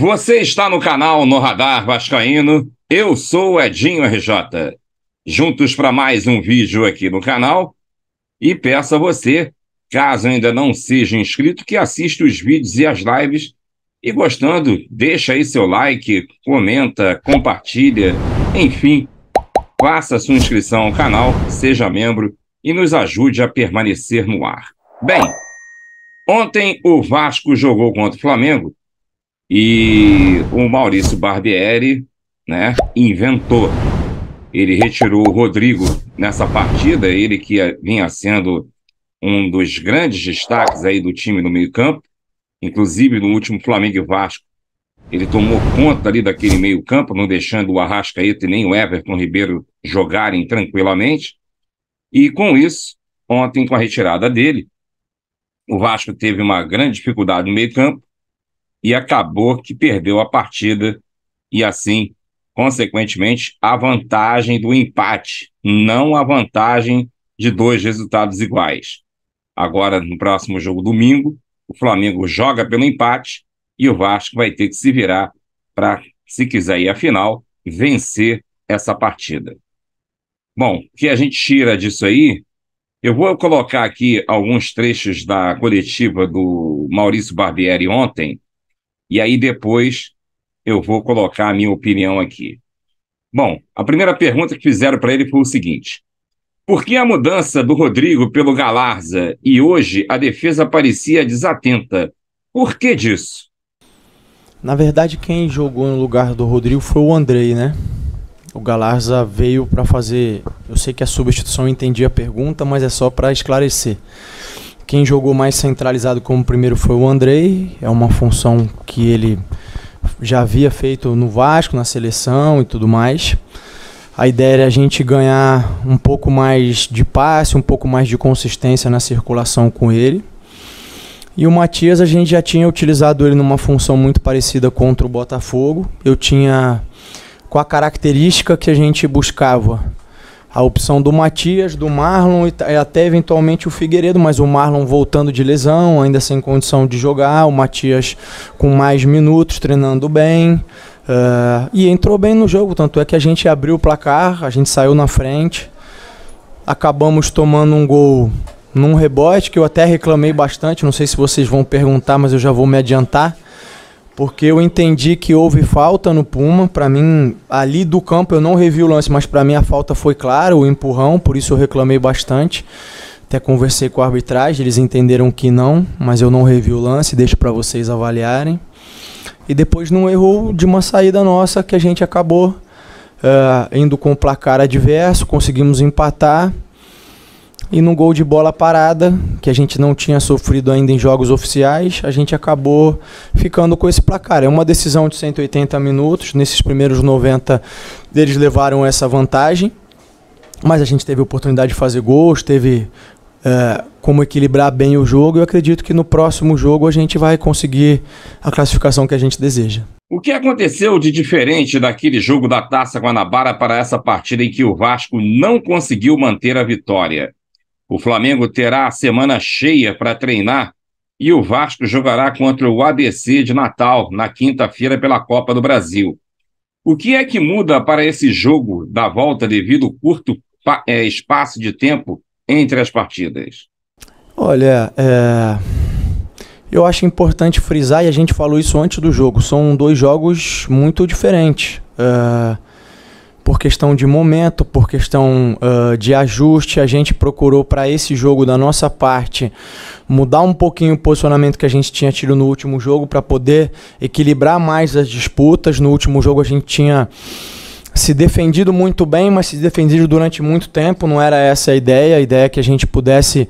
Você está no canal No Radar Vascaíno. Eu sou Edinho RJ. Juntos para mais um vídeo aqui no canal. E peço a você, caso ainda não seja inscrito, que assista os vídeos e as lives. E gostando, deixa aí seu like, comenta, compartilha, enfim, faça sua inscrição ao canal, seja membro e nos ajude a permanecer no ar. Bem, ontem o Vasco jogou contra o Flamengo e o Maurício Barbieri né, inventou. Ele retirou o Rodrigo nessa partida, ele que vinha sendo um dos grandes destaques aí do time no meio-campo, inclusive no último Flamengo e Vasco. Ele tomou conta ali daquele meio-campo, não deixando o Arrascaeta e nem o Everton Ribeiro jogarem tranquilamente. E com isso, ontem, com a retirada dele, o Vasco teve uma grande dificuldade no meio-campo e acabou que perdeu a partida e assim, consequentemente, a vantagem do empate, não a vantagem de dois resultados iguais. Agora, no próximo jogo domingo, o Flamengo joga pelo empate e o Vasco vai ter que se virar para, se quiser ir à final, vencer essa partida. Bom, o que a gente tira disso aí? Eu vou colocar aqui alguns trechos da coletiva do Maurício Barbieri ontem, e aí depois eu vou colocar a minha opinião aqui. Bom, a primeira pergunta que fizeram para ele foi o seguinte: por que a mudança do Rodrigo pelo Galarza e hoje a defesa parecia desatenta? Por que disso? Na verdade, quem jogou no lugar do Rodrigo foi o Andrei, né? O Galarza veio para fazer. Eu sei que a é substituição entendi a pergunta, mas é só para esclarecer. Quem jogou mais centralizado como primeiro foi o Andrei, é uma função que ele já havia feito no Vasco, na seleção e tudo mais. A ideia era a gente ganhar um pouco mais de passe, um pouco mais de consistência na circulação com ele. E o Matias, a gente já tinha utilizado ele numa função muito parecida contra o Botafogo. Eu tinha com a característica que a gente buscava a opção do Matias, do Marlon e até eventualmente o Figueiredo, mas o Marlon voltando de lesão, ainda sem condição de jogar, o Matias com mais minutos, treinando bem. Uh, e entrou bem no jogo, tanto é que a gente abriu o placar, a gente saiu na frente, acabamos tomando um gol num rebote que eu até reclamei bastante, não sei se vocês vão perguntar, mas eu já vou me adiantar porque eu entendi que houve falta no Puma. Para mim, ali do campo eu não revi o lance, mas para mim a falta foi clara, o empurrão, por isso eu reclamei bastante. Até conversei com a arbitragem, eles entenderam que não, mas eu não revi o lance, deixo para vocês avaliarem. E depois num erro de uma saída nossa que a gente acabou uh, indo com o placar adverso, conseguimos empatar e no gol de bola parada, que a gente não tinha sofrido ainda em jogos oficiais, a gente acabou ficando com esse placar. É uma decisão de 180 minutos, nesses primeiros 90 eles levaram essa vantagem, mas a gente teve oportunidade de fazer gols, teve é, como equilibrar bem o jogo. Eu acredito que no próximo jogo a gente vai conseguir a classificação que a gente deseja. O que aconteceu de diferente daquele jogo da Taça Guanabara para essa partida em que o Vasco não conseguiu manter a vitória? O Flamengo terá a semana cheia para treinar e o Vasco jogará contra o ABC de Natal na quinta-feira pela Copa do Brasil. O que é que muda para esse jogo da volta devido ao curto é, espaço de tempo entre as partidas? Olha, é... eu acho importante frisar, e a gente falou isso antes do jogo, são dois jogos muito diferentes. É por questão de momento, por questão uh, de ajuste, a gente procurou para esse jogo da nossa parte mudar um pouquinho o posicionamento que a gente tinha tido no último jogo para poder equilibrar mais as disputas. No último jogo a gente tinha se defendido muito bem, mas se defendido durante muito tempo, não era essa a ideia. A ideia é que a gente pudesse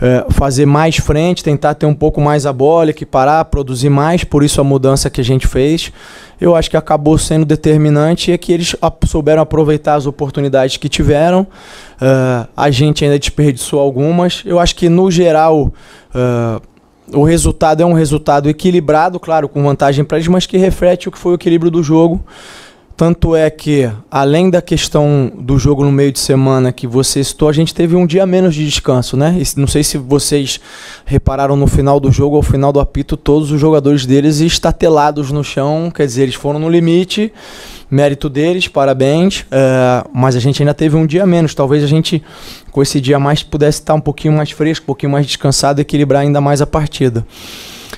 é, fazer mais frente, tentar ter um pouco mais a bola, equiparar, produzir mais, por isso a mudança que a gente fez. Eu acho que acabou sendo determinante é que eles souberam aproveitar as oportunidades que tiveram. Uh, a gente ainda desperdiçou algumas. Eu acho que no geral. Uh, o resultado é um resultado equilibrado, claro, com vantagem para eles, mas que reflete o que foi o equilíbrio do jogo. Tanto é que, além da questão do jogo no meio de semana que você citou, a gente teve um dia menos de descanso, né? E não sei se vocês repararam no final do jogo, ao final do apito, todos os jogadores deles estatelados no chão, quer dizer, eles foram no limite, mérito deles, parabéns, é, mas a gente ainda teve um dia menos. Talvez a gente, com esse dia mais, pudesse estar um pouquinho mais fresco, um pouquinho mais descansado e equilibrar ainda mais a partida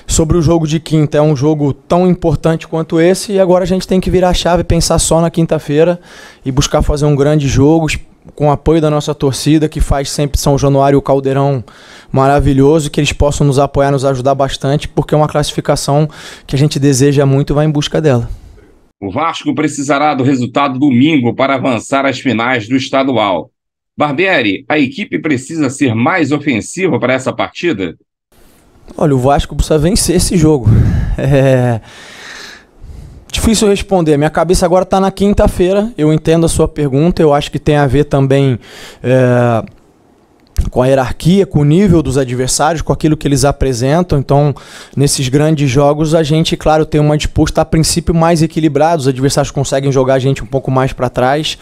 sobre o jogo de quinta. É um jogo tão importante quanto esse e agora a gente tem que virar a chave, pensar só na quinta-feira e buscar fazer um grande jogo com o apoio da nossa torcida, que faz sempre São Januário o Caldeirão maravilhoso, que eles possam nos apoiar, nos ajudar bastante, porque é uma classificação que a gente deseja muito e vai em busca dela. O Vasco precisará do resultado domingo para avançar às finais do estadual. Barbieri, a equipe precisa ser mais ofensiva para essa partida? Olha, o Vasco precisa vencer esse jogo. É. Difícil responder. Minha cabeça agora está na quinta-feira. Eu entendo a sua pergunta. Eu acho que tem a ver também é, com a hierarquia, com o nível dos adversários, com aquilo que eles apresentam. Então, nesses grandes jogos, a gente, claro, tem uma disputa a princípio mais equilibrada. Os adversários conseguem jogar a gente um pouco mais para trás.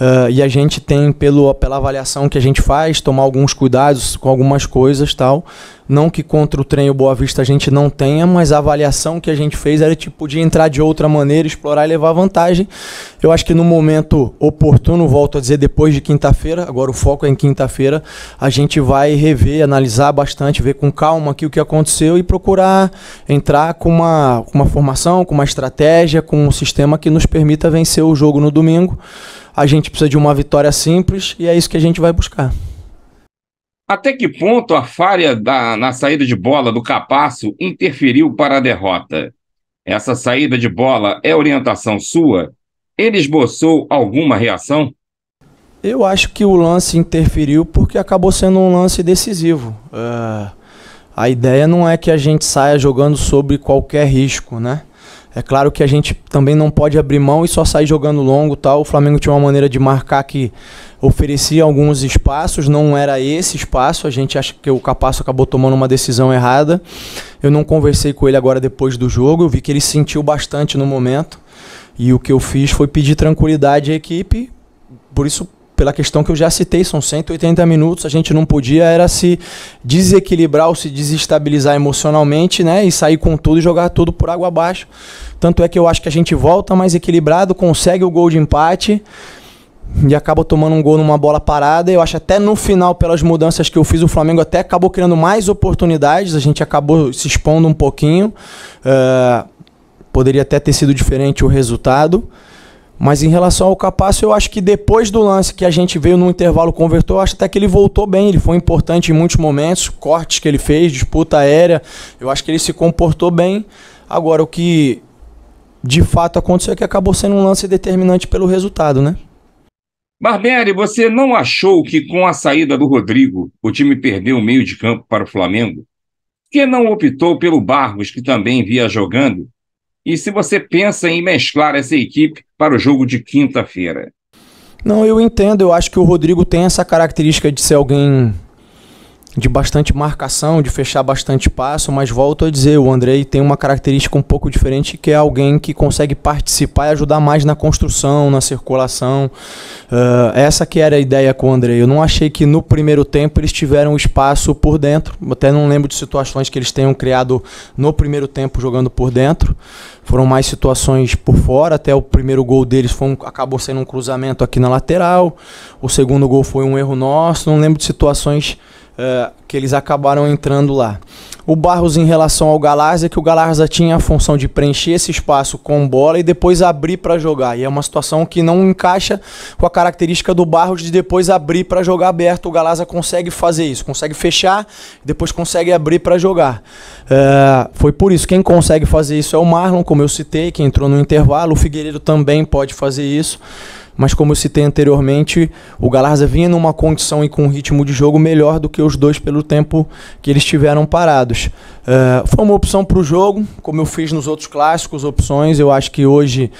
É, e a gente tem, pelo, pela avaliação que a gente faz, tomar alguns cuidados com algumas coisas tal. Não que contra o trem o Boa Vista a gente não tenha, mas a avaliação que a gente fez era tipo de entrar de outra maneira, explorar e levar vantagem. Eu acho que no momento oportuno, volto a dizer, depois de quinta-feira, agora o foco é em quinta-feira, a gente vai rever, analisar bastante, ver com calma aqui o que aconteceu e procurar entrar com uma, uma formação, com uma estratégia, com um sistema que nos permita vencer o jogo no domingo. A gente precisa de uma vitória simples e é isso que a gente vai buscar. Até que ponto a falha da, na saída de bola do Capasso interferiu para a derrota? Essa saída de bola é orientação sua? Ele esboçou alguma reação? Eu acho que o lance interferiu porque acabou sendo um lance decisivo. Uh, a ideia não é que a gente saia jogando sobre qualquer risco, né? É claro que a gente também não pode abrir mão e só sair jogando longo, tal. O Flamengo tinha uma maneira de marcar que oferecia alguns espaços, não era esse espaço, a gente acha que o Capasso acabou tomando uma decisão errada. Eu não conversei com ele agora depois do jogo, eu vi que ele sentiu bastante no momento. E o que eu fiz foi pedir tranquilidade à equipe, por isso pela questão que eu já citei, são 180 minutos, a gente não podia era se desequilibrar ou se desestabilizar emocionalmente, né, e sair com tudo e jogar tudo por água abaixo. Tanto é que eu acho que a gente volta mais equilibrado, consegue o gol de empate e acaba tomando um gol numa bola parada. Eu acho até no final, pelas mudanças que eu fiz, o Flamengo até acabou criando mais oportunidades. A gente acabou se expondo um pouquinho. Uh, poderia até ter sido diferente o resultado. Mas em relação ao Capasso, eu acho que depois do lance que a gente veio no intervalo convertou, eu acho até que ele voltou bem. Ele foi importante em muitos momentos, cortes que ele fez, disputa aérea. Eu acho que ele se comportou bem. Agora, o que de fato aconteceu é que acabou sendo um lance determinante pelo resultado, né? Barbieri, você não achou que com a saída do Rodrigo o time perdeu o meio de campo para o Flamengo? que não optou pelo Barros, que também via jogando? E se você pensa em mesclar essa equipe para o jogo de quinta-feira? Não, eu entendo. Eu acho que o Rodrigo tem essa característica de ser alguém de bastante marcação, de fechar bastante passo, mas volto a dizer, o Andrei tem uma característica um pouco diferente, que é alguém que consegue participar e ajudar mais na construção, na circulação. Uh, essa que era a ideia com o Andrei. Eu não achei que no primeiro tempo eles tiveram espaço por dentro, até não lembro de situações que eles tenham criado no primeiro tempo jogando por dentro. Foram mais situações por fora, até o primeiro gol deles foi um, acabou sendo um cruzamento aqui na lateral, o segundo gol foi um erro nosso, não lembro de situações uh, que eles acabaram entrando lá. O Barros em relação ao Galarza, é que o Galarza tinha a função de preencher esse espaço com bola e depois abrir para jogar. E é uma situação que não encaixa com a característica do Barros de depois abrir para jogar aberto. O Galarza consegue fazer isso, consegue fechar, depois consegue abrir para jogar. Eh, foi por isso. Quem consegue fazer isso é o Marlon, como eu citei, que entrou no intervalo. O Figueiredo também pode fazer isso mas como eu citei anteriormente, o Galarza vinha numa condição e com um ritmo de jogo melhor do que os dois pelo tempo que eles tiveram parados. Uh, foi uma opção para o jogo, como eu fiz nos outros clássicos, opções. Eu acho que hoje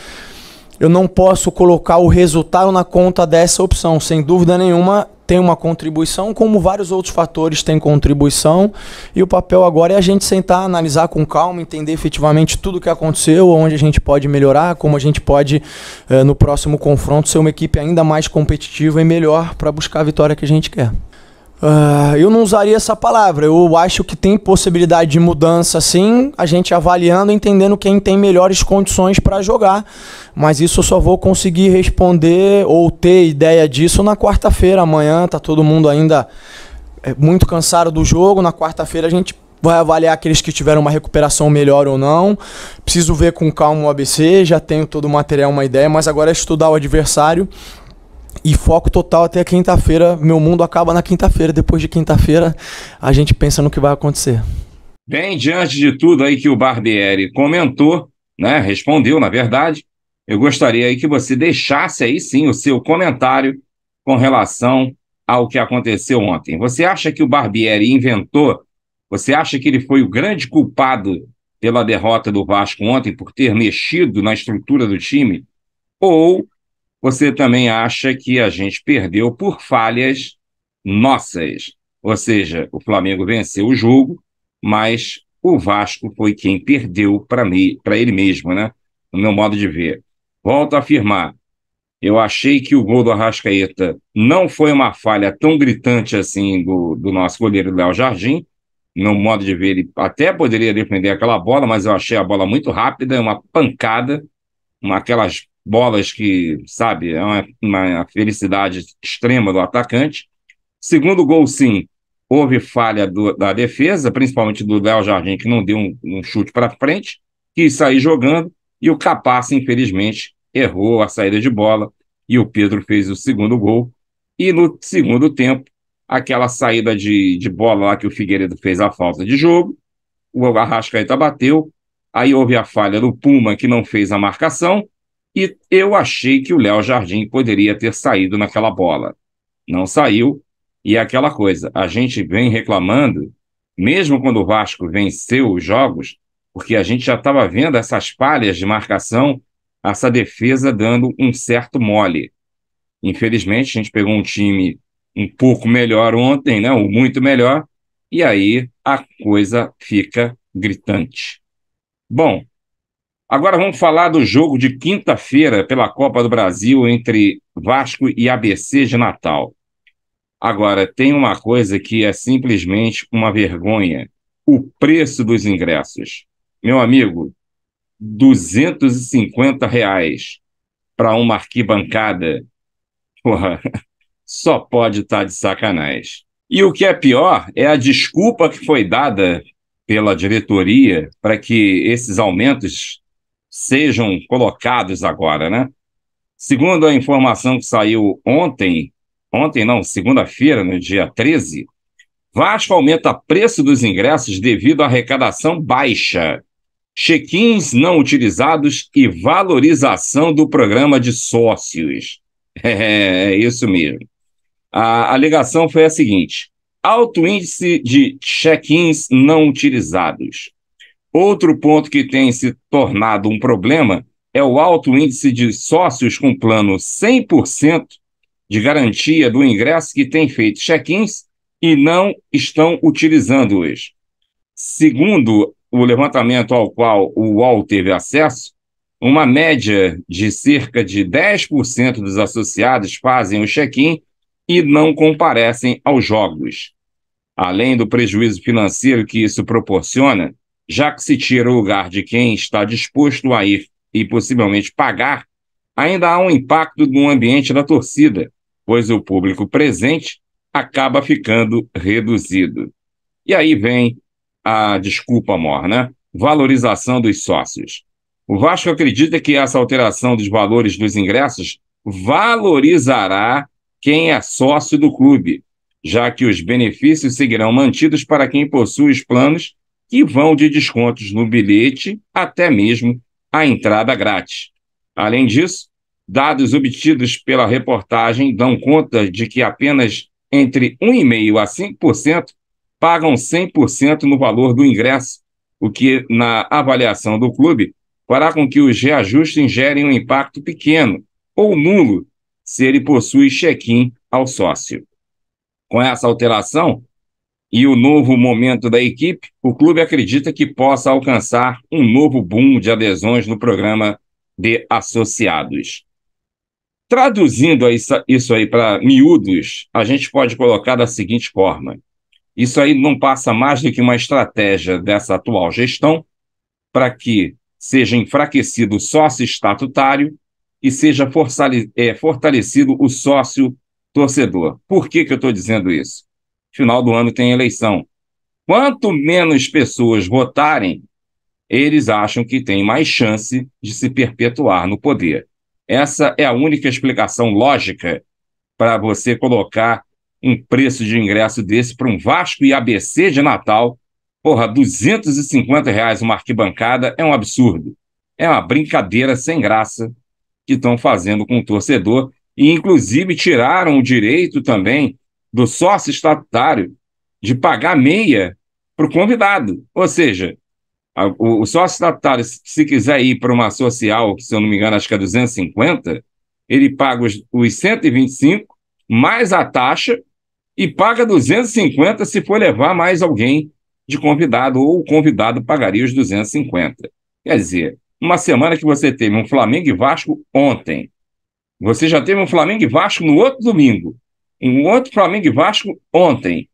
eu não posso colocar o resultado na conta dessa opção. Sem dúvida nenhuma, tem uma contribuição, como vários outros fatores têm contribuição. E o papel agora é a gente sentar, analisar com calma, entender efetivamente tudo o que aconteceu, onde a gente pode melhorar, como a gente pode, eh, no próximo confronto, ser uma equipe ainda mais competitiva e melhor para buscar a vitória que a gente quer. Uh, eu não usaria essa palavra. Eu acho que tem possibilidade de mudança, sim. A gente avaliando, entendendo quem tem melhores condições para jogar. Mas isso eu só vou conseguir responder ou ter ideia disso na quarta-feira. Amanhã tá todo mundo ainda é, muito cansado do jogo. Na quarta-feira a gente vai avaliar aqueles que tiveram uma recuperação melhor ou não. Preciso ver com calma o ABC. Já tenho todo o material, uma ideia. Mas agora é estudar o adversário e foco total até quinta-feira. Meu mundo acaba na quinta-feira. Depois de quinta-feira, a gente pensa no que vai acontecer. Bem, diante de tudo aí que o Barbieri comentou, né, respondeu, na verdade, eu gostaria aí que você deixasse aí sim o seu comentário com relação ao que aconteceu ontem. Você acha que o Barbieri inventou? Você acha que ele foi o grande culpado pela derrota do Vasco ontem por ter mexido na estrutura do time? Ou você também acha que a gente perdeu por falhas nossas. Ou seja, o Flamengo venceu o jogo, mas o Vasco foi quem perdeu para ele mesmo, né? No meu modo de ver. Volto a afirmar: eu achei que o gol do Arrascaeta não foi uma falha tão gritante assim do, do nosso goleiro Léo Jardim. No modo de ver, ele até poderia defender aquela bola, mas eu achei a bola muito rápida, uma pancada, uma, aquelas bolas que, sabe, é uma, uma felicidade extrema do atacante. Segundo gol, sim, houve falha do, da defesa, principalmente do Léo Jardim, que não deu um, um chute para frente, quis sair jogando, e o Capassa, infelizmente, errou a saída de bola, e o Pedro fez o segundo gol. E no segundo tempo, aquela saída de, de bola lá que o Figueiredo fez a falta de jogo, o Arrascaeta bateu, aí houve a falha do Puma, que não fez a marcação, e eu achei que o Léo Jardim poderia ter saído naquela bola. Não saiu, e é aquela coisa, a gente vem reclamando, mesmo quando o Vasco venceu os jogos, porque a gente já estava vendo essas falhas de marcação, essa defesa dando um certo mole. Infelizmente, a gente pegou um time um pouco melhor ontem, né? Ou muito melhor, e aí a coisa fica gritante. Bom, Agora vamos falar do jogo de quinta-feira pela Copa do Brasil entre Vasco e ABC de Natal. Agora, tem uma coisa que é simplesmente uma vergonha: o preço dos ingressos. Meu amigo, 250 reais para uma arquibancada. Porra, só pode estar tá de sacanagem. E o que é pior é a desculpa que foi dada pela diretoria para que esses aumentos sejam colocados agora, né? Segundo a informação que saiu ontem, ontem não, segunda-feira, no dia 13, Vasco aumenta preço dos ingressos devido à arrecadação baixa, check-ins não utilizados e valorização do programa de sócios. É, é isso mesmo. A alegação foi a seguinte: alto índice de check-ins não utilizados. Outro ponto que tem se tornado um problema é o alto índice de sócios com plano 100% de garantia do ingresso que têm feito check-ins e não estão utilizando-os. Segundo o levantamento ao qual o UOL teve acesso, uma média de cerca de 10% dos associados fazem o check-in e não comparecem aos jogos. Além do prejuízo financeiro que isso proporciona, já que se tira o lugar de quem está disposto a ir e possivelmente pagar, ainda há um impacto no ambiente da torcida, pois o público presente acaba ficando reduzido. E aí vem a desculpa morna, valorização dos sócios. O Vasco acredita que essa alteração dos valores dos ingressos valorizará quem é sócio do clube, já que os benefícios seguirão mantidos para quem possui os planos que vão de descontos no bilhete até mesmo a entrada grátis. Além disso, dados obtidos pela reportagem dão conta de que apenas entre 1,5% a 5% pagam 100% no valor do ingresso, o que, na avaliação do clube, fará com que os reajustes gerem um impacto pequeno ou nulo se ele possui check-in ao sócio. Com essa alteração, e o novo momento da equipe, o clube acredita que possa alcançar um novo boom de adesões no programa de associados. Traduzindo isso aí para miúdos, a gente pode colocar da seguinte forma: isso aí não passa mais do que uma estratégia dessa atual gestão para que seja enfraquecido o sócio estatutário e seja é, fortalecido o sócio torcedor. Por que, que eu estou dizendo isso? final do ano tem eleição. Quanto menos pessoas votarem, eles acham que tem mais chance de se perpetuar no poder. Essa é a única explicação lógica para você colocar um preço de ingresso desse para um Vasco e ABC de Natal. Porra, 250 reais uma arquibancada é um absurdo. É uma brincadeira sem graça que estão fazendo com o torcedor. E, inclusive, tiraram o direito também do sócio estatutário de pagar meia para o convidado. Ou seja, a, o, o, sócio estatutário, se quiser ir para uma social, que se eu não me engano, acho que é 250, ele paga os, os 125 mais a taxa e paga 250 se for levar mais alguém de convidado, ou o convidado pagaria os 250. Quer dizer, uma semana que você teve um Flamengo e Vasco ontem, você já teve um Flamengo e Vasco no outro domingo, outro Flamengo e Vasco ontem.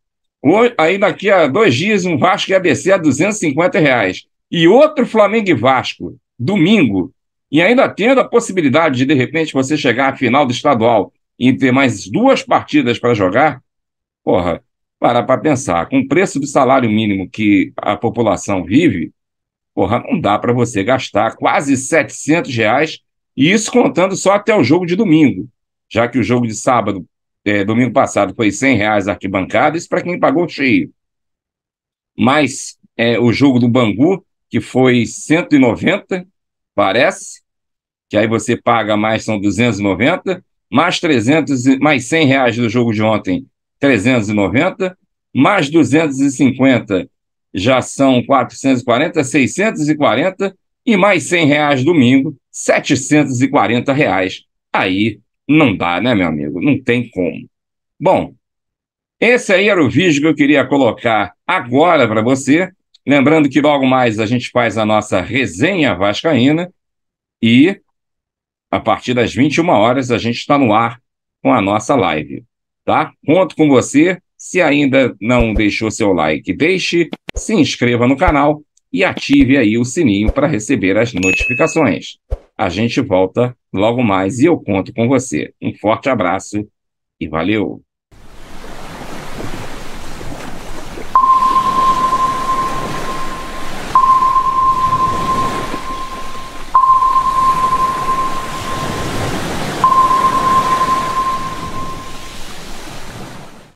Aí daqui a dois dias um Vasco ia descer a 250 reais. E outro Flamengo e Vasco, domingo. E ainda tendo a possibilidade de, de repente, você chegar à final do estadual e ter mais duas partidas para jogar, porra, para para pensar. Com o preço do salário mínimo que a população vive, porra, não dá para você gastar quase 700 reais, e isso contando só até o jogo de domingo, já que o jogo de sábado é, domingo passado foi 100 reais arquibancada, isso para quem pagou cheio. Mas é, o jogo do Bangu, que foi 190, parece, que aí você paga mais, são 290, mais 300, mais 100 reais do jogo de ontem, 390, mais 250 já são 440, 640, e mais 100 reais domingo, 740 reais. Aí não dá, né, meu amigo? Não tem como. Bom, esse aí era o vídeo que eu queria colocar agora para você. Lembrando que logo mais a gente faz a nossa resenha vascaína e a partir das 21 horas a gente está no ar com a nossa live, tá? Conto com você. Se ainda não deixou seu like, deixe, se inscreva no canal e ative aí o sininho para receber as notificações. A gente volta logo mais e eu conto com você. Um forte abraço e valeu!